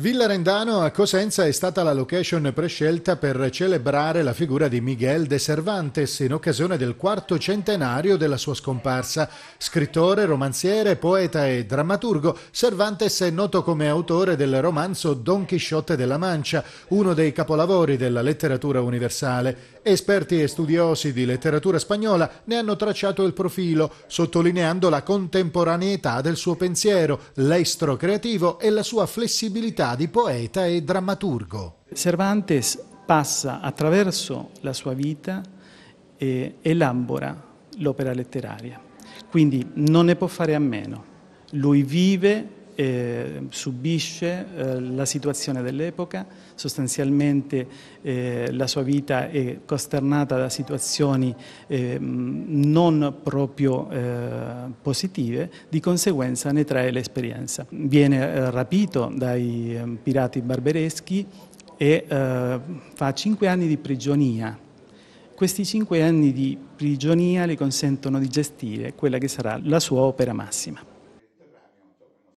Villa Rendano a Cosenza è stata la location prescelta per celebrare la figura di Miguel de Cervantes in occasione del quarto centenario della sua scomparsa. Scrittore, romanziere, poeta e drammaturgo, Cervantes è noto come autore del romanzo Don Chisciotte della Mancia, uno dei capolavori della letteratura universale. Esperti e studiosi di letteratura spagnola ne hanno tracciato il profilo, sottolineando la contemporaneità del suo pensiero, l'estro creativo e la sua flessibilità attività di poeta e drammaturgo. Cervantes passa attraverso la sua vita e elabora l'opera letteraria, quindi non ne può fare a meno. Lui vive eh, subisce eh, la situazione dell'epoca, sostanzialmente eh, la sua vita è costernata da situazioni eh, non proprio eh, positive, di conseguenza ne trae l'esperienza. Viene eh, rapito dai ehm, pirati barbereschi e fa cinque anni di prigionia. Questi cinque anni di prigionia le consentono di gestire quella che sarà la sua opera massima.